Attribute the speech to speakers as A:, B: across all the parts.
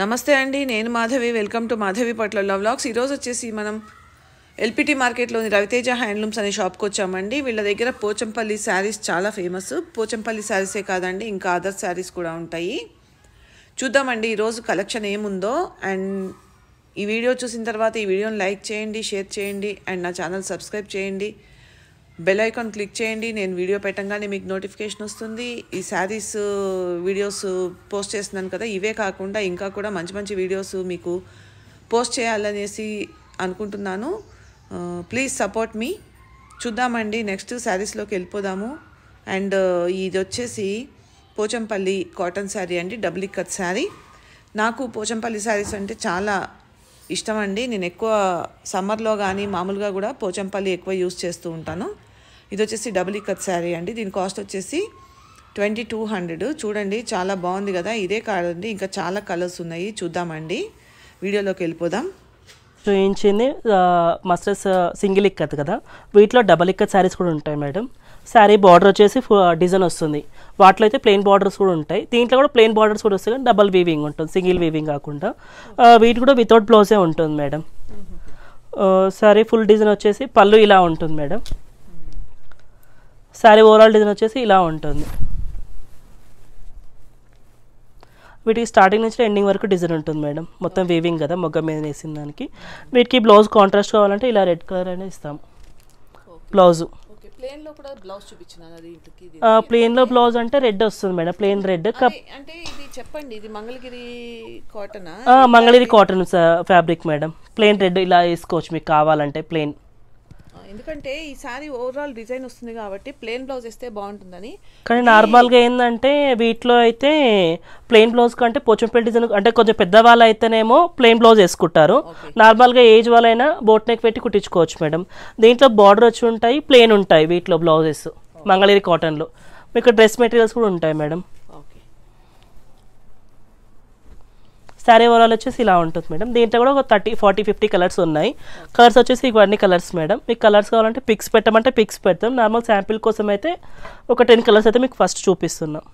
A: నమస్తే అండి నేను మాధవి వెల్కమ్ టు మాధవి పట్ల లవ్ వ్లాగ్స్ ఈరోజు వచ్చేసి మనం ఎల్పిటి మార్కెట్లోని రవితేజ హ్యాండ్లూమ్స్ అనే షాప్కి వచ్చామండి వీళ్ళ దగ్గర పోచంపల్లి శారీస్ చాలా ఫేమస్ పోచంపల్లి శారీసే కాదండి ఇంకా అదర్ శారీస్ కూడా ఉంటాయి చూద్దామండి ఈరోజు కలెక్షన్ ఏముందో అండ్ ఈ వీడియో చూసిన తర్వాత ఈ వీడియోని లైక్ చేయండి షేర్ చేయండి అండ్ నా ఛానల్ సబ్స్క్రైబ్ చేయండి బెల్ ఐకాన్ క్లిక్ చేయండి నేను వీడియో పెట్టంగానే మీకు నోటిఫికేషన్ వస్తుంది ఈ శారీస్ వీడియోస్ పోస్ట్ చేస్తున్నాను కదా ఇవే కాకుండా ఇంకా కూడా మంచి మంచి వీడియోస్ మీకు పోస్ట్ చేయాలనేసి అనుకుంటున్నాను ప్లీజ్ సపోర్ట్ మీ చూద్దామండి నెక్స్ట్ శారీస్లోకి వెళ్ళిపోదాము అండ్ uh, ఇది వచ్చేసి పోచంపల్లి కాటన్ శారీ అండి డబుల్ ఇక్కత్ శారీ నాకు పోచంపల్లి శారీస్ అంటే చాలా ఇష్టం అండి నేను ఎక్కువ సమ్మర్లో కానీ మామూలుగా కూడా పోచంపల్లి ఎక్కువ యూస్ చేస్తూ ఉంటాను ఇది వచ్చేసి డబుల్ ఇక్కత్ శారీ అండి దీని కాస్ట్ వచ్చేసి ట్వంటీ టూ హండ్రెడ్ చూడండి చాలా బాగుంది కదా ఇదే అండి ఇంకా చాలా కలర్స్ ఉన్నాయి చూద్దామండి వీడియోలోకి వెళ్ళిపోదాం
B: చూపించింది మస్టర్స్ సింగిల్ ఇక్కత్ కదా వీటిలో డబల్ ఇక్కత్ శారీస్ కూడా ఉంటాయి మేడం శారీ బార్డర్ వచ్చేసి డిజైన్ వస్తుంది వాటిలో అయితే ప్లెయిన్ బార్డర్స్ కూడా ఉంటాయి దీంట్లో కూడా ప్లెయిన్ బార్డర్స్ కూడా వస్తాయి కానీ డబల్ వీవింగ్ ఉంటుంది సింగిల్ వీవింగ్ కాకుండా వీటి కూడా వితౌట్ బ్లౌజే ఉంటుంది మేడం శారీ ఫుల్ డిజైన్ వచ్చేసి పళ్ళు ఇలా ఉంటుంది మేడం శారీ ఓవరాల్ డిజైన్ వచ్చేసి ఇలా ఉంటుంది వీటికి స్టార్టింగ్ నుంచి ఎండింగ్ వరకు డిజైన్ ఉంటుంది మేడం మొత్తం వేవింగ్ కదా మొగ్గ మీద వేసిన దానికి వీటికి బ్లౌజ్ కాంట్రాస్ట్ కావాలంటే ఇలా రెడ్ కలర్ అనే ఇస్తాం బ్లౌజు ప్లేన్ లో బ్లౌజ్ అంటే రెడ్ వస్తుంది మేడం ప్లేన్ రెడ్ అంటే
A: చెప్పండి Mangalagiri cotton
B: Mangalagiri cotton fabric madam plain red ఇలా వేసుకోవచ్చు మీకు కావాలంటే ప్లేన్
A: ఎందుకంటే ఈ సారీ ఓవరాల్ డిజైన్ వస్తుంది కాబట్టి ప్లేన్ బ్లౌజ్ వేస్తే బాగుంటుందని
B: కానీ నార్మల్గా ఏంటంటే వీటిలో అయితే ప్లేన్ బ్లౌజ్ కంటే పోచంపల్లి డిజైన్ అంటే కొంచెం పెద్దవాళ్ళు అయితేనేమో ప్లేన్ బ్లౌజ్ వేసుకుంటారు నార్మల్గా ఏజ్ వాళ్ళైనా బోట్ నెక్ పెట్టి కుట్టించుకోవచ్చు మేడం దీంట్లో బార్డర్ వచ్చి ఉంటాయి ప్లెయిన్ ఉంటాయి వీటిలో బ్లౌజెస్ మంగళగిరి కాటన్లో మీకు డ్రెస్ మెటీరియల్స్ కూడా ఉంటాయి మేడం శారీ ఓవరాల్ వచ్చేసి ఇలా ఉంటుంది మేడం దీంట్లో కూడా ఒక థర్టీ ఫార్టీ ఫిఫ్టీ కలర్స్ ఉన్నాయి కలర్స్ వచ్చేసి ఇవన్నీ కలర్స్ మేడం మీకు కలర్స్ కావాలంటే పిక్స్ పెట్టమంటే పిక్స్ పెడతాం నార్మల్ శాంపిల్ కోసం అయితే ఒక టెన్ కలర్స్ అయితే మీకు ఫస్ట్ చూపిస్తున్నాం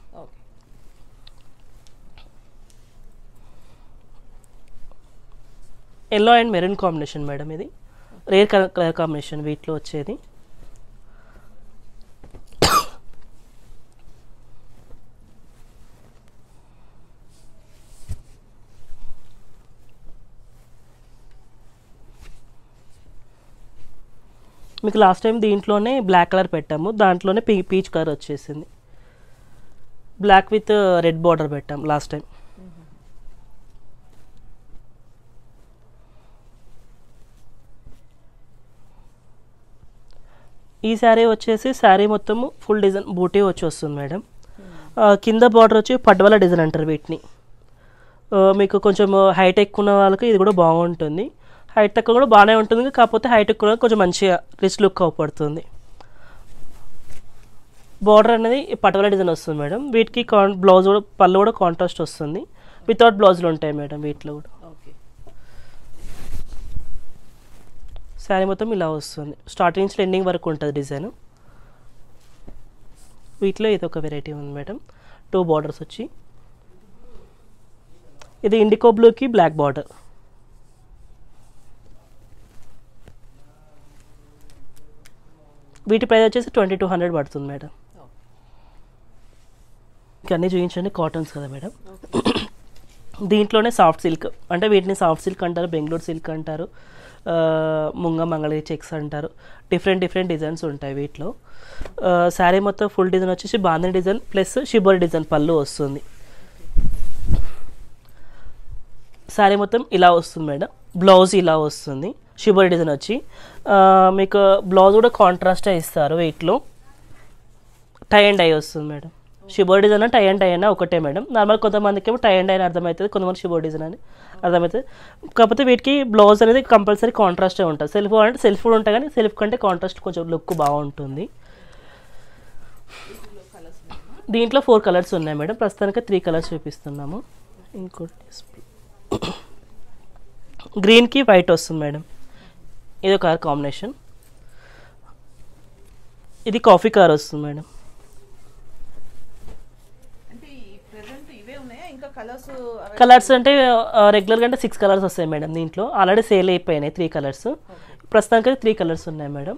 B: yellow and maroon combination madam ఇది రేర్ కలర్ కాంబినేషన్ వీటిలో వచ్చేది మీకు లాస్ట్ టైం దీంట్లోనే బ్లాక్ కలర్ పెట్టాము దాంట్లోనే పీ పీచ్ కలర్ వచ్చేసింది బ్లాక్ విత్ రెడ్ బార్డర్ పెట్టాం లాస్ట్ టైం ఈ శారీ వచ్చేసి శారీ మొత్తము ఫుల్ డిజైన్ బూటీ hmm. వచ్చి వస్తుంది మేడం కింద బార్డర్ వచ్చి పడ్వల డిజైన్ అంటారు వీటిని మీకు కొంచెం హైటెక్ uh, ఉన్న వాళ్ళకి ఇది కూడా బాగుంటుంది హైట్ తక్కువ కూడా బాగానే ఉంటుంది కాకపోతే హైట్ ఎక్కువ కొంచెం మంచిగా రిచ్ లుక్ అవపడుతుంది బార్డర్ అనేది పటవల డిజైన్ వస్తుంది మేడం వీటికి కాన్ బ్లౌజ్ కూడా పళ్ళు కూడా కాంట్రాస్ట్ వస్తుంది వితౌట్ బ్లౌజులు ఉంటాయి మేడం వీటిలో కూడా ఓకే శారీ మొత్తం ఇలా వస్తుంది స్టార్టింగ్ నుంచి ఎండింగ్ వరకు ఉంటుంది డిజైన్ వీటిలో ఇది ఒక వెరైటీ ఉంది మేడం టూ బార్డర్స్ వచ్చి ఇది ఇండికో బ్లూకి బ్లాక్ బార్డర్ వీటి ప్రైస్ వచ్చేసి ట్వంటీ టూ హండ్రెడ్ పడుతుంది మేడం అన్నీ చూపించండి కాటన్స్ కదా మేడం దీంట్లోనే సాఫ్ట్ సిల్క్ అంటే వీటిని సాఫ్ట్ సిల్క్ అంటారు బెంగళూరు సిల్క్ అంటారు ముంగ మంగళగిరి చెక్స్ అంటారు డిఫరెంట్ డిఫరెంట్ డిజైన్స్ ఉంటాయి వీటిలో శారీ మొత్తం ఫుల్ డిజైన్ వచ్చేసి బాంధని డిజైన్ ప్లస్ షిబర్ డిజైన్ పళ్ళు వస్తుంది శారీ మొత్తం ఇలా వస్తుంది మేడం బ్లౌజ్ ఇలా వస్తుంది షుబర్ డిజైన్ వచ్చి మీకు బ్లౌజ్ కూడా కాంట్రాస్టే ఇస్తారు వెయిట్లో టై అండ్ ఐ వస్తుంది మేడం షుబర్ డిజైన్ టై అండ్ టై అయినా ఒకటే మేడం నార్మల్ కొంతమందికి ఏమో టై అండ్ అయినా అర్థమవుతుంది కొంతమంది షుబర్ డిజైన్ అని అర్థమవుతుంది కాకపోతే వీటికి బ్లౌజ్ అనేది కంపల్సరీ కాంట్రాస్టే ఉంటుంది సెల్ఫ్ అంటే సెల్ఫ్ కూడా ఉంటాయి కానీ సెల్ఫ్ కంటే కాంట్రాస్ట్ కొంచెం లుక్ బాగుంటుంది దీంట్లో ఫోర్ కలర్స్ ఉన్నాయి మేడం ప్రస్తుతానికి త్రీ కలర్స్ చూపిస్తున్నాము ఇంకోటి గ్రీన్కి వైట్ వస్తుంది మేడం ఇది ఒక కార్ కాంబినేషన్ ఇది కాఫీ కార్ వస్తుంది మేడం కలర్స్ అంటే రెగ్యులర్గా అంటే సిక్స్ కలర్స్ వస్తాయి మేడం దీంట్లో ఆల్రెడీ సేల్ అయిపోయినాయి త్రీ కలర్స్ ప్రస్తుతానికి త్రీ కలర్స్ ఉన్నాయి మేడం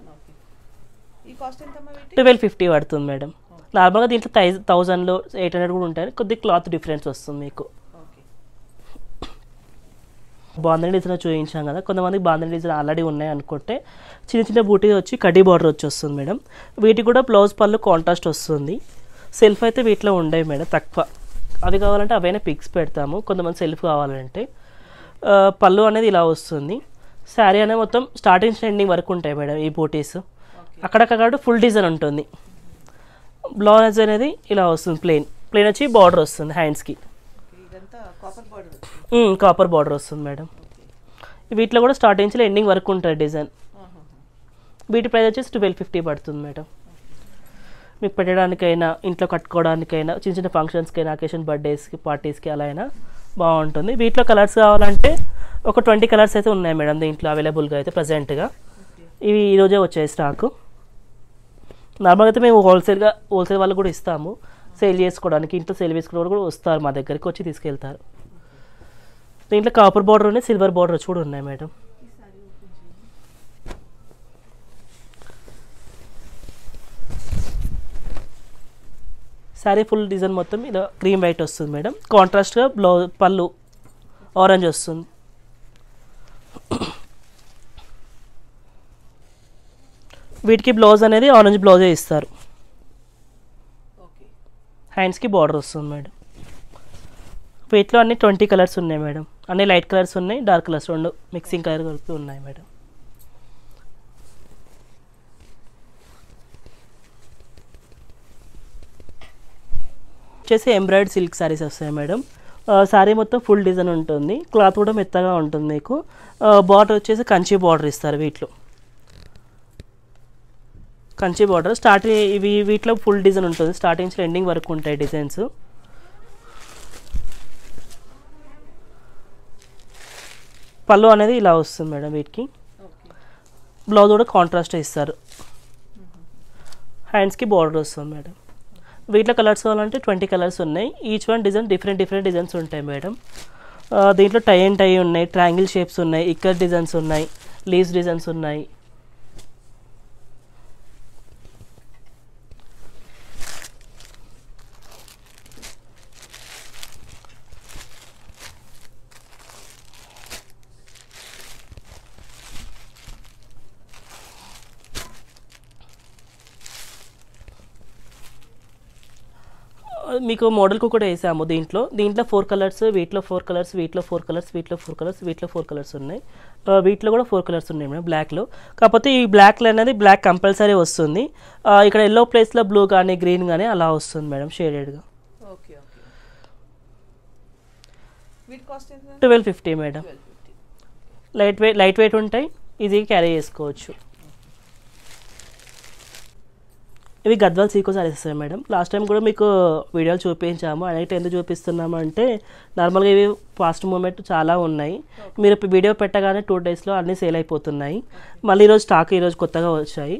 B: ట్వెల్వ్ ఫిఫ్టీ పడుతుంది మేడం నార్మల్గా దీంట్లో థౌజండ్లో ఎయిట్ హండ్రెడ్ కూడా ఉంటాయి కొద్ది క్లాత్ డిఫరెన్స్ వస్తుంది మీకు బాంధని డిజైన్ చూపించాం కదా కొంతమందికి బాంధని డిజైన్ ఆల్రెడీ ఉన్నాయి అనుకుంటే చిన్న చిన్న బూటీ వచ్చి కడ్డీ బార్డర్ వచ్చి వస్తుంది మేడం వీటికి కూడా బ్లౌజ్ పళ్ళు కాంట్రాస్ట్ వస్తుంది సెల్ఫ్ అయితే వీటిలో ఉండేవి మేడం తక్కువ అవి కావాలంటే అవైనా పిక్స్ పెడతాము కొంతమంది సెల్ఫ్ కావాలంటే పళ్ళు అనేది ఇలా వస్తుంది శారీ అనే మొత్తం స్టార్టింగ్ స్టెండింగ్ వరకు ఉంటాయి మేడం ఈ బూటీస్ అక్కడక్కడ ఫుల్ డిజైన్ ఉంటుంది బ్లౌజ్ అనేది ఇలా వస్తుంది ప్లెయిన్ ప్లెయిన్ వచ్చి బార్డర్ వస్తుంది హ్యాండ్స్కి కాపర్ బార్డర్ వస్తుంది మేడం వీటిలో కూడా స్టార్టింగ్ నుంచి ఎండింగ్ వరకు ఉంటుంది డిజైన్ వీటి ప్రైస్ వచ్చేసి ట్వెల్వ్ ఫిఫ్టీ పడుతుంది మేడం మీకు పెట్టడానికైనా ఇంట్లో కట్టుకోవడానికైనా చిన్న చిన్న ఫంక్షన్స్కైనా అకేషన్ బర్త్డేస్కి పార్టీస్కి అలా అయినా బాగుంటుంది వీటిలో కలర్స్ కావాలంటే ఒక ట్వంటీ కలర్స్ అయితే ఉన్నాయి మేడం దీంట్లో అవైలబుల్గా అయితే ప్రజెంట్గా ఇవి ఈరోజే వచ్చాయి స్టాకు నార్మల్గా అయితే మేము హోల్సేల్గా హోల్సేల్ వాళ్ళు కూడా ఇస్తాము సేల్ చేసుకోవడానికి ఇంట్లో సేల్ చేసుకోవడానికి కూడా వస్తారు మా దగ్గరికి వచ్చి తీసుకెళ్తారు దీంట్లో కాపర్ బార్డర్ ఉన్నాయి సిల్వర్ బార్డర్ చూడు ఉన్నాయి మేడం శారీ ఫుల్ డిజైన్ మొత్తం ఇలా క్రీమ్ వైట్ వస్తుంది మేడం కాంట్రాస్ట్గా బ్లౌజ్ పళ్ళు ఆరెంజ్ వస్తుంది వీటికి బ్లౌజ్ అనేది ఆరెంజ్ బ్లౌజే ఇస్తారు హ్యాండ్స్కి బార్డర్ వస్తుంది మేడం వీటిలో అన్ని ట్వంటీ కలర్స్ ఉన్నాయి మేడం అన్ని లైట్ కలర్స్ ఉన్నాయి డార్క్ కలర్స్ రెండు మిక్సింగ్ కలర్ కలిపి ఉన్నాయి మేడం వచ్చేసి ఎంబ్రాయిడ్ సిల్క్ శారీస్ వస్తాయి మేడం శారీ మొత్తం ఫుల్ డిజైన్ ఉంటుంది క్లాత్ కూడా మెత్తగా ఉంటుంది మీకు బార్డర్ వచ్చేసి కంచి బార్డర్ ఇస్తారు వీటిలో కంచి బార్డర్ స్టార్టింగ్ ఇవి వీటిలో ఫుల్ డిజైన్ ఉంటుంది స్టార్టింగ్ నుంచి ఎండింగ్ వరకు ఉంటాయి డిజైన్స్ పళ్ళు అనేది ఇలా వస్తుంది మేడం వీటికి బ్లౌజ్ కూడా కాంట్రాస్ట్ ఇస్తారు హ్యాండ్స్కి బార్డర్ వస్తుంది మేడం వీటిలో కలర్స్ కావాలంటే ట్వంటీ కలర్స్ ఉన్నాయి each one design different different designs ఉంటాయి మేడం దీంట్లో టై అండ్ టై ఉన్నాయి ట్రాంగిల్ షేప్స్ ఉన్నాయి ఇక్కడ డిజైన్స్ ఉన్నాయి లీవ్స్ డిజైన్స్ ఉన్నాయి మీకు మోడల్కు కూడా వేసాము దీంట్లో దీంట్లో ఫోర్ కలర్స్ వీటిలో ఫోర్ కలర్స్ వీటిలో ఫోర్ కలర్స్ వీటిలో ఫోర్ కలర్స్ వీటిలో ఫోర్ కలర్స్ ఉన్నాయి వీటిలో కూడా ఫోర్ కలర్స్ ఉన్నాయి మేడం బ్లాక్లో కాకపోతే ఈ బ్లాక్లో అనేది బ్లాక్ కంపల్సరీ వస్తుంది ఇక్కడ ఎల్లో ప్లేస్లో బ్లూ కానీ గ్రీన్ కానీ అలా వస్తుంది మేడం షేడెడ్గా
A: twelve fifty madam
B: light weight light weight ఉంటాయి ఇది క్యారీ చేసుకోవచ్చు ఇవి గద్వాల్ సీక్వెన్స్ అనేస్తాయి మేడం లాస్ట్ టైం కూడా మీకు వీడియోలు చూపించాము అనేది ఎందుకు చూపిస్తున్నాము అంటే నార్మల్గా ఇవి ఫాస్ట్ మూమెంట్ చాలా ఉన్నాయి మీరు వీడియో పెట్టగానే టూ డేస్లో అన్నీ సేల్ అయిపోతున్నాయి మళ్ళీ ఈరోజు స్టాక్ ఈరోజు కొత్తగా వచ్చాయి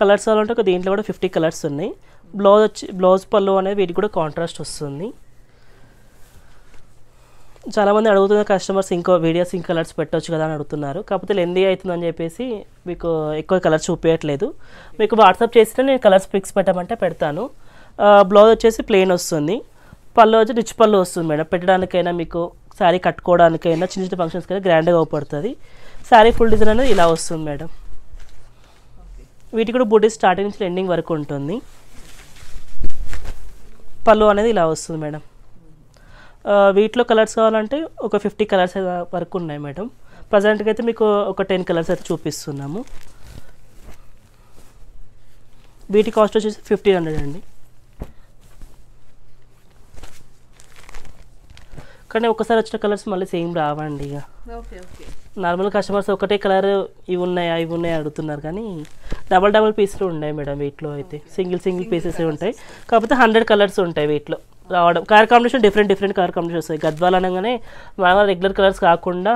B: కలర్స్ కావాలంటే ఒక దీంట్లో కూడా ఫిఫ్టీ కలర్స్ ఉన్నాయి బ్లౌజ్ వచ్చి బ్లౌజ్ పళ్ళు అనేది వీటికి కూడా కాంట్రాస్ట్ వస్తుంది చాలామంది అడుగుతున్న కస్టమర్స్ ఇంకో వీడియోస్ ఇంకా కలర్స్ పెట్టవచ్చు కదా అని అడుగుతున్నారు కాకపోతే లెందీ అవుతుందని చెప్పేసి మీకు ఎక్కువ కలర్స్ చూపించట్లేదు మీకు వాట్సాప్ చేసిన నేను కలర్స్ పిక్స్ పెట్టమంటే పెడతాను బ్లౌజ్ వచ్చేసి ప్లెయిన్ వస్తుంది పళ్ళు వచ్చి రిచ్ పళ్ళు వస్తుంది మేడం పెట్టడానికైనా మీకు శారీ కట్టుకోవడానికైనా చిన్న చిన్న ఫంక్షన్స్కి అయినా గ్రాండ్గా ఉపడుతుంది శారీ ఫుల్ డిజైన్ అనేది ఇలా వస్తుంది మేడం వీటి కూడా బుడ్డీ స్టార్టింగ్ నుంచి ఎండింగ్ వరకు ఉంటుంది పళ్ళు అనేది ఇలా వస్తుంది మేడం వీటిలో కలర్స్ కావాలంటే ఒక ఫిఫ్టీ కలర్స్ వరకు ఉన్నాయి మేడం ప్రజెంట్గా అయితే మీకు ఒక టెన్ కలర్స్ అయితే చూపిస్తున్నాము వీటి కాస్ట్ వచ్చేసి ఫిఫ్టీన్ హండ్రెడ్ అండి కానీ ఒకసారి వచ్చిన కలర్స్ మళ్ళీ సేమ్ రావండి ఇక నార్మల్ కస్టమర్స్ ఒకటే కలర్ ఇవి ఉన్నాయా ఇవి ఉన్నాయా అడుగుతున్నారు కానీ డబల్ డబల్ పీసులు ఉన్నాయి మేడం వీటిలో అయితే సింగిల్ సింగిల్ పీసెస్ ఉంటాయి కాకపోతే హండ్రెడ్ కలర్స్ ఉంటాయి వీటిలో రావడం colour combination different different colour combination వస్తాయి గద్వాలు అనగానే మన రెగ్యులర్ కలర్స్ కాకుండా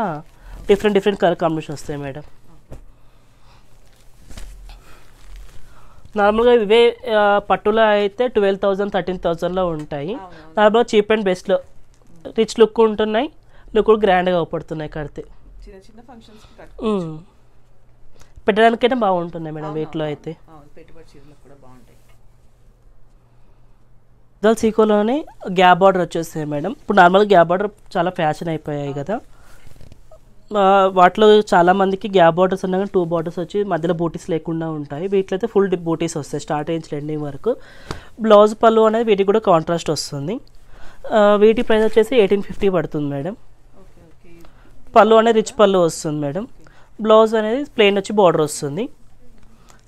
B: డిఫరెంట్ డిఫరెంట్ కలర్ కాంబినేషన్ వస్తాయి మేడం నార్మల్గా ఇవే పట్టులో అయితే ట్వెల్వ్ థౌజండ్ థర్టీన్ థౌజండ్లో ఉంటాయి నార్మల్గా చీప్ అండ్ బెస్ట్లో రిచ్ లుక్ ఉంటున్నాయి లుక్ కూడా గ్రాండ్గా అవపడుతున్నాయి కడితే పెట్టడానికైనా బాగుంటున్నాయి మేడం వీటిలో అయితే దాని సీకోలోనే గ్యాప్ బార్డర్ వచ్చేస్తాయి మేడం ఇప్పుడు నార్మల్గా గ్యాప్ బార్డర్ చాలా ఫ్యాషన్ అయిపోయాయి కదా వాటిలో చాలామందికి గ్యాప్ బార్డర్స్ ఉన్నా కానీ టూ బార్డర్స్ వచ్చి మధ్యలో బూటీస్ లేకుండా ఉంటాయి వీటిలో ఫుల్ బూటీస్ వస్తాయి స్టార్ట్ నుంచి ఎండింగ్ వరకు బ్లౌజ్ పళ్ళు అనేది వీటికి కూడా కాంట్రాస్ట్ వస్తుంది వీటి ప్రైస్ వచ్చేసి ఎయిటీన్ ఫిఫ్టీ పడుతుంది మేడం పళ్ళు అనేది రిచ్ పళ్ళు వస్తుంది మేడం బ్లౌజ్ అనేది ప్లెయిన్ వచ్చి బార్డర్ వస్తుంది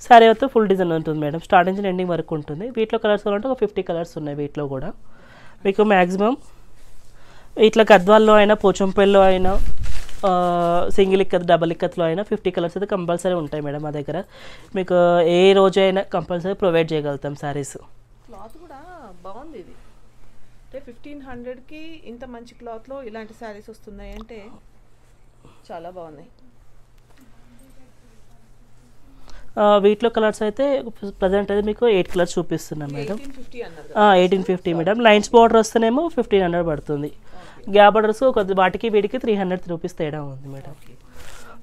B: శారీ అయితే ఫుల్ డిజైన్ ఉంటుంది మేడం స్టార్ట్ నుంచి ఎండింగ్ వరకు ఉంటుంది వీటిలో కలర్స్ కావాలంటే ఒక ఫిఫ్టీ కలర్స్ ఉన్నాయి వీటిలో కూడా మీకు మ్యాక్సిమం ఇట్లా గద్వాల్లో అయినా పోచంపల్లిలో అయినా సింగిల్ ఇక్కత్ డబల్ ఇక్కత్లో అయినా ఫిఫ్టీ కలర్స్ అయితే కంపల్సరీ ఉంటాయి మేడం మా దగ్గర మీకు ఏ రోజైనా కంపల్సరీ ప్రొవైడ్ చేయగలుగుతాం శారీస్ క్లాత్
A: కూడా బాగుంది ఇది అంటే ఫిఫ్టీన్ హండ్రెడ్కి ఇంత మంచి క్లాత్లో ఇలాంటి శారీస్ వస్తున్నాయి అంటే చాలా బాగున్నాయి
B: వీటిలో కలర్స్ అయితే ప్రజెంట్ అయితే మీకు ఎయిట్ కలర్స్ చూపిస్తున్నాం madam eighteen fifty madam lines border వస్తేనేమో ఫిఫ్టీన్ హండ్రెడ్ పడుతుంది గ్యాప్ బార్డర్స్ ఒక వాటికి వీటికి త్రీ హండ్రెడ్ రూపీస్ తేడా ఉంది మేడం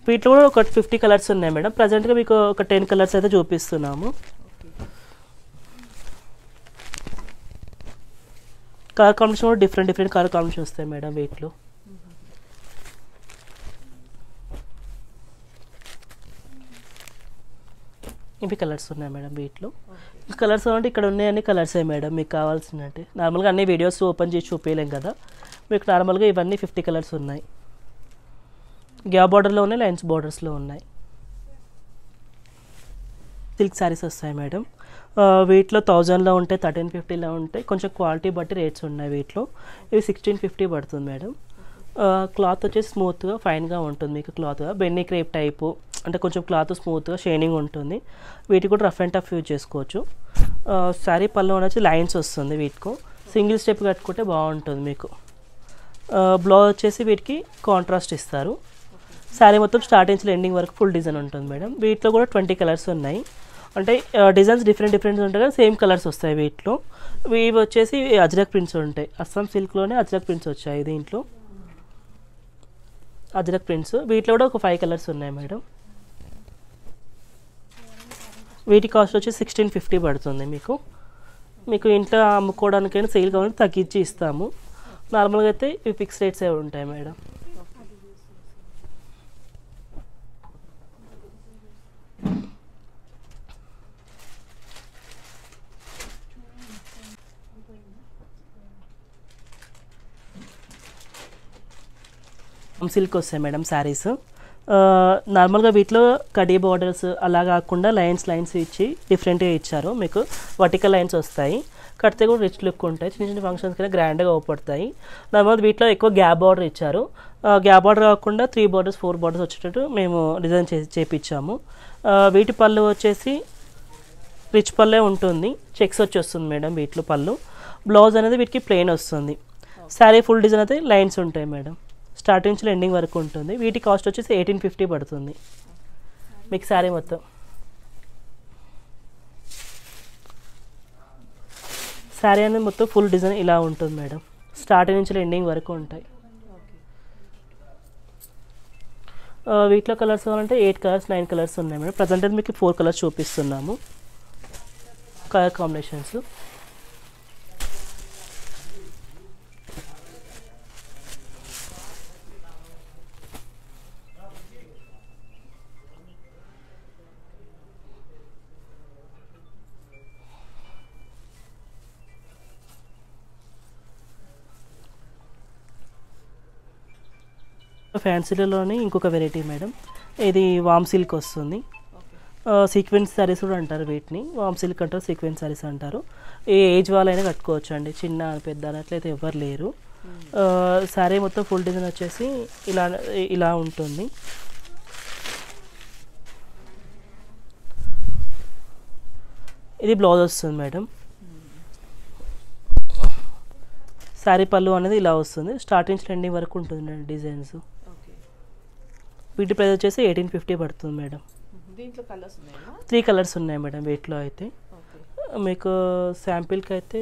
B: వీటిలో కూడా ఒక ఫిఫ్టీ కలర్స్ ఉన్నాయి మేడం ప్రజెంట్గా మీకు ఒక టెన్ కలర్స్ అయితే చూపిస్తున్నాము కలర్ కాంబినేషన్ కూడా డిఫరెంట్ డిఫరెంట్ కలర్ కాంబినేషన్ వస్తాయి మేడం వీటిలో ఇవి కలర్స్ ఉన్నాయి మేడం వీటిలో కలర్స్ అంటే ఇక్కడ ఉన్నాయి అన్ని కలర్సే మేడం మీకు కావాల్సినట్టే నార్మల్గా అన్ని వీడియోస్ ఓపెన్ చేసి చూపించలేం కదా మీకు నార్మల్గా ఇవన్నీ ఫిఫ్టీ కలర్స్ ఉన్నాయి గ్యాప్ బార్డర్లో ఉన్నాయి లైన్స్ బార్డర్స్లో ఉన్నాయి సిల్క్ శారీస్ వస్తాయి మేడం వీటిలో థౌజండ్లో ఉంటాయి థర్టీన్ ఫిఫ్టీలో ఉంటాయి కొంచెం క్వాలిటీ బట్టి రేట్స్ ఉన్నాయి వీటిలో ఇవి సిక్స్టీన్ ఫిఫ్టీ పడుతుంది మేడం క్లాత్ వచ్చేసి స్మూత్గా ఫైన్గా ఉంటుంది మీకు క్లాత్ బెన్నీ క్రేప్ టైపు అంటే కొంచెం క్లాత్ స్మూత్గా షైనింగ్ ఉంటుంది వీటికి కూడా రఫ్ అండ్ టఫ్ యూజ్ చేసుకోవచ్చు శారీ పళ్ళు వచ్చి లైన్స్ వస్తుంది వీటికి సింగిల్ స్టెప్ కట్టుకుంటే బాగుంటుంది మీకు బ్లౌజ్ వచ్చేసి వీటికి కాంట్రాస్ట్ ఇస్తారు శారీ మొత్తం స్టార్టింగ్ నుంచి ఎండింగ్ వరకు ఫుల్ డిజైన్ ఉంటుంది మేడం వీటిలో కూడా ట్వంటీ కలర్స్ ఉన్నాయి అంటే డిజైన్స్ డిఫరెంట్ డిఫరెంట్ ఉంటాయి కానీ సేమ్ కలర్స్ వస్తాయి వీటిలో ఇవి వచ్చేసి అజరక్ ప్రింట్స్ ఉంటాయి అస్సాం సిల్క్లోనే అజరక్ ప్రింట్స్ వచ్చాయి దీంట్లో అజరక్ ప్రింట్స్ వీటిలో కూడా ఒక ఫైవ్ కలర్స్ ఉన్నాయి మేడం వీటి కాస్ట్ వచ్చి సిక్స్టీన్ ఫిఫ్టీ పడుతుంది మీకు మీకు ఇంట్లో అమ్ముకోవడానికైనా సేల్ కావాలంటే తగ్గించి ఇస్తాము నార్మల్గా అయితే ఇవి ఫిక్స్ రేట్స్ ఏవి ఉంటాయి మేడం సిల్క్ వస్తాయి మేడం శారీస్ నార్మల్గా వీటిలో కడీ బార్డర్స్ అలా కాకుండా లైన్స్ లైన్స్ ఇచ్చి డిఫరెంట్గా ఇచ్చారు మీకు వర్టికల్ లైన్స్ వస్తాయి కడితే కూడా రిచ్ లుక్ ఉంటాయి చిన్న చిన్న ఫంక్షన్స్ కన్నా గ్రాండ్గా ఉపడతాయి నార్మల్ వీటిలో ఎక్కువ గ్యాప్ బార్డర్ ఇచ్చారు గ్యాప్ బార్డర్ కాకుండా త్రీ బార్డర్స్ ఫోర్ బార్డర్స్ వచ్చేటట్టు మేము డిజైన్ చేసి చేపించాము వీటి పళ్ళు వచ్చేసి రిచ్ పళ్ళే ఉంటుంది చెక్స్ వచ్చి వస్తుంది మేడం వీటిలో పళ్ళు బ్లౌజ్ అనేది వీటికి ప్లెయిన్ వస్తుంది శారీ ఫుల్ డిజైన్ అయితే లైన్స్ ఉంటాయి మేడం స్టార్టింగ్ నుంచి ఎండింగ్ వరకు ఉంటుంది వీటి కాస్ట్ వచ్చేసి ఎయిటీన్ ఫిఫ్టీ పడుతుంది మీకు శారీ మొత్తం శారీ అనేది మొత్తం ఫుల్ డిజైన్ ఇలా ఉంటుంది మేడం స్టార్టింగ్ నుంచి ఎండింగ్ వరకు ఉంటాయి వీటిలో కలర్స్ కావాలంటే ఎయిట్ కలర్స్ నైన్ కలర్స్ ఉన్నాయి మేడం ప్రజెంట్ మీకు ఫోర్ కలర్స్ చూపిస్తున్నాము కలర్ కాంబినేషన్స్ ఫ్యాన్సీలలోనే ఇంకొక వెరైటీ మేడం ఇది వామ్ సిల్క్ వస్తుంది సీక్వెన్స్ శారీస్ కూడా అంటారు వీటిని వామ్ సిల్క్ అంటారు సీక్వెన్స్ సారీస్ అంటారు ఏ ఏజ్ వాళ్ళైనా కట్టుకోవచ్చు అండి చిన్న పెద్ద అట్లయితే ఎవరు లేరు శారీ మొత్తం ఫుల్ డిజైన్ వచ్చేసి ఇలా ఇలా ఉంటుంది ఇది బ్లౌజ్ వస్తుంది మేడం శారీ పళ్ళు అనేది ఇలా వస్తుంది స్టార్టింగ్ నుంచి వరకు ఉంటుంది డిజైన్స్ వీటి ప్రైస్ వచ్చేసి ఎయిటీన్ ఫిఫ్టీ పడుతుంది మేడం త్రీ కలర్స్ ఉన్నాయి మేడం వీటిలో అయితే మీకు శాంపిల్కి అయితే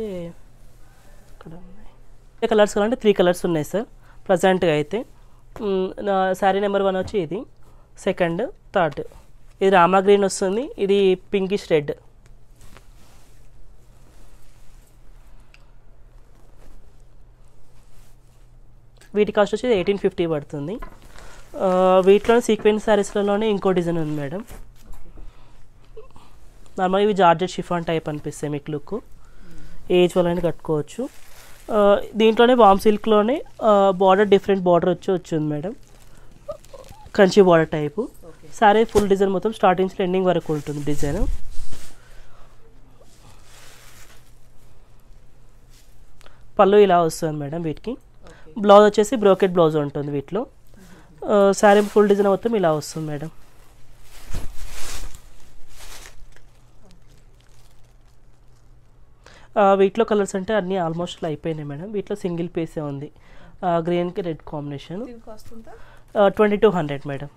B: ఇక్కడ ఉన్నాయి కలర్స్ కావాలంటే త్రీ కలర్స్ ఉన్నాయి సార్ ప్రజెంట్గా అయితే నా శారీ నెంబర్ వన్ వచ్చి ఇది సెకండ్ థర్డ్ ఇది రామా గ్రీన్ వస్తుంది ఇది పింకిష్ రెడ్ వీటి కాస్ట్ వచ్చి ఎయిటీన్ ఫిఫ్టీ పడుతుంది వీటిలో సీక్వెన్స్ శారీస్లలోనే ఇంకో డిజైన్ ఉంది మేడం నార్మల్ ఇవి జార్జెట్ షిఫాన్ టైప్ అనిపిస్తాయి మీకు లుక్ ఏజ్ వాళ్ళని కట్టుకోవచ్చు దీంట్లోనే వామ్ సిల్క్లోనే బార్డర్ డిఫరెంట్ బార్డర్ వచ్చి వచ్చింది madam Kanchi border type sari full design మొత్తం స్టార్టింగ్ నుంచి ఎండింగ్ వరకు ఉంటుంది డిజైన్ పళ్ళు ఇలా వస్తుంది మేడం వీటికి బ్లౌజ్ వచ్చేసి బ్రోకెట్ బ్లౌజ్ ఉంటుంది వీటిలో శారీ ఫుల్ డిజైన్ మొత్తం ఇలా వస్తుంది మేడం వీటిలో కలర్స్ అంటే అన్నీ ఆల్మోస్ట్ అయిపోయినాయి మేడం వీటిలో సింగిల్ పీసే ఉంది గ్రీన్కి red combination twenty two hundred madam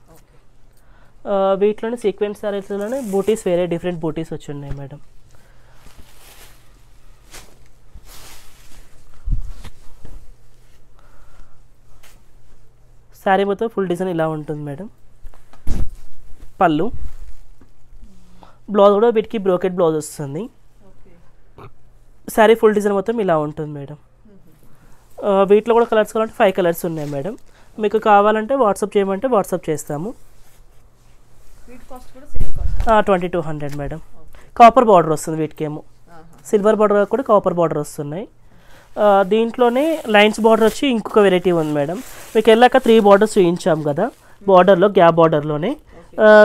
B: వీటిలోనే సీక్వెన్స్ శారీస్లోనే బూటీస్ వేరే డిఫరెంట్ బూటీస్ వచ్చి ఉన్నాయి మేడం శారీ మొత్తం ఫుల్ డిజైన్ ఇలా ఉంటుంది మేడం పళ్ళు బ్లౌజ్ కూడా వీటికి బ్రోకెట్ బ్లౌజ్ వస్తుంది శారీ ఫుల్ డిజైన్ మొత్తం ఇలా ఉంటుంది మేడం వీటిలో కూడా కలర్స్ కావాలంటే ఫైవ్ కలర్స్ ఉన్నాయి మేడం మీకు కావాలంటే వాట్సాప్ చేయమంటే వాట్సాప్ చేస్తాము twenty two hundred madam copper border వస్తుంది వీటికేమో సిల్వర్ బార్డర్ కూడా కాపర్ బార్డర్ వస్తున్నాయి దీంట్లోనే లైన్స్ బార్డర్ వచ్చి ఇంకొక వెరైటీ ఉంది మేడం మీకు వెళ్ళాక త్రీ బార్డర్స్ చూయించాం కదా బార్డర్లో గ్యాప్ బార్డర్లోనే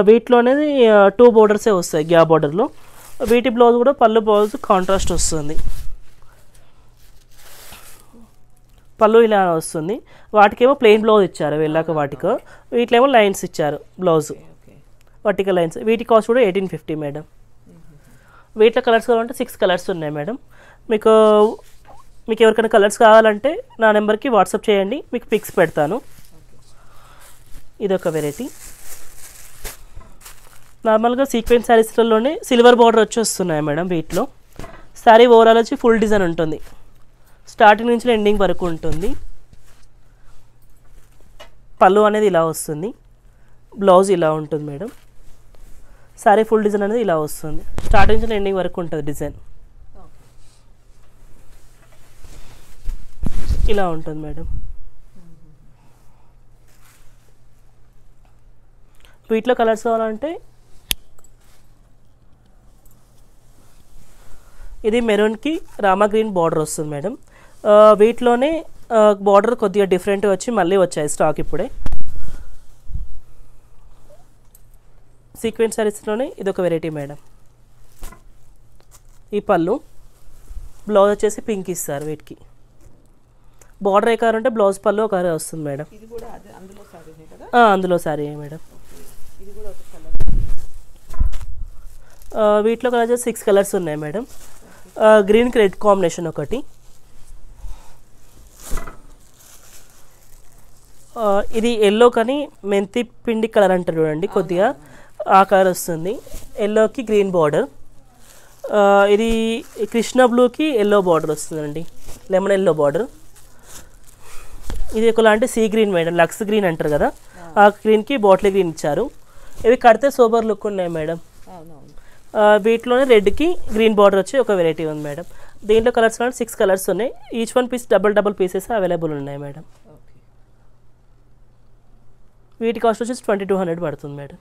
B: వీటిలోనే టూ బార్డర్సే వస్తాయి గ్యాప్ బార్డర్లో వీటి బ్లౌజ్ కూడా పళ్ళు బ్లౌజ్ కాంట్రాస్ట్ వస్తుంది పళ్ళు ఇలా వస్తుంది వాటికేమో ప్లెయిన్ బ్లౌజ్ ఇచ్చారు వెళ్ళాక వాటికి వీటిలో లైన్స్ ఇచ్చారు బ్లౌజ్ వర్టికల్ లైన్స్ వీటి కాస్ట్ కూడా ఎయిటీన్ ఫిఫ్టీ మేడం వీటిలో కలర్స్ కావాలంటే సిక్స్ కలర్స్ ఉన్నాయి మేడం మీకు మీకు ఎవరికైనా కలర్స్ కావాలంటే నా నెంబర్కి వాట్సాప్ చేయండి మీకు పిక్స్ పెడతాను ఇదొక వెరైటీ నార్మల్గా సీక్వెన్స్ శారీస్లలోనే సిల్వర్ బార్డర్ వచ్చి వస్తున్నాయి మేడం వీటిలో శారీ ఓవరాల్ వచ్చి ఫుల్ డిజైన్ ఉంటుంది స్టార్టింగ్ నుంచి ఎండింగ్ వరకు ఉంటుంది పళ్ళు అనేది ఇలా వస్తుంది బ్లౌజ్ ఇలా ఉంటుంది మేడం శారీ ఫుల్ డిజైన్ అనేది ఇలా వస్తుంది స్టార్టింగ్ నుంచి ఎండింగ్ వరకు ఉంటుంది డిజైన్ ఇలా ఉంటుంది మేడం వీటిలో కలర్స్ కావాలంటే ఇది మెరూన్కి రామా గ్రీన్ బార్డర్ వస్తుంది మేడం వీటిలోనే బార్డర్ కొద్దిగా డిఫరెంట్ వచ్చి మళ్ళీ వచ్చాయి స్టాక్ ఇప్పుడే సీక్వెన్స్ సారీస్లోనే ఇదొక వెరైటీ మేడం ఈ పళ్ళు బ్లౌజ్ వచ్చేసి పింక్ ఇస్తారు వీటికి బార్డర్ ఏ కారు అంటే బ్లౌజ్ పల్లె ఒక వస్తుంది మేడం అందులో సారీ మేడం వీటిలో కలర్ సిక్స్ కలర్స్ ఉన్నాయి మేడం గ్రీన్ రెడ్ కాంబినేషన్ ఒకటి ఇది ఎల్లో కానీ మెంతి పిండి కలర్ అంటారు చూడండి కొద్దిగా ఆ కలర్ వస్తుంది ఎల్లోకి గ్రీన్ బార్డర్ ఇది కృష్ణ బ్లూకి ఎల్లో బార్డర్ వస్తుందండి లెమన్ ఎల్లో బార్డర్ ఇది అంటే సీ గ్రీన్ మేడం లక్స్ గ్రీన్ అంటారు కదా ఆ గ్రీన్కి బాటిల్ గ్రీన్ ఇచ్చారు ఇవి కడితే సూపర్ లుక్ ఉన్నాయి మేడం వీటిలోనే రెడ్కి గ్రీన్ బార్డర్ వచ్చి ఒక వెరైటీ ఉంది మేడం దీంట్లో కలర్స్ సిక్స్ కలర్స్ ఉన్నాయి each one piece double double pieces available ఉన్నాయి మేడం వీటి కాస్ట్ వచ్చేసి ట్వంటీ టూ హండ్రెడ్ పడుతుంది మేడం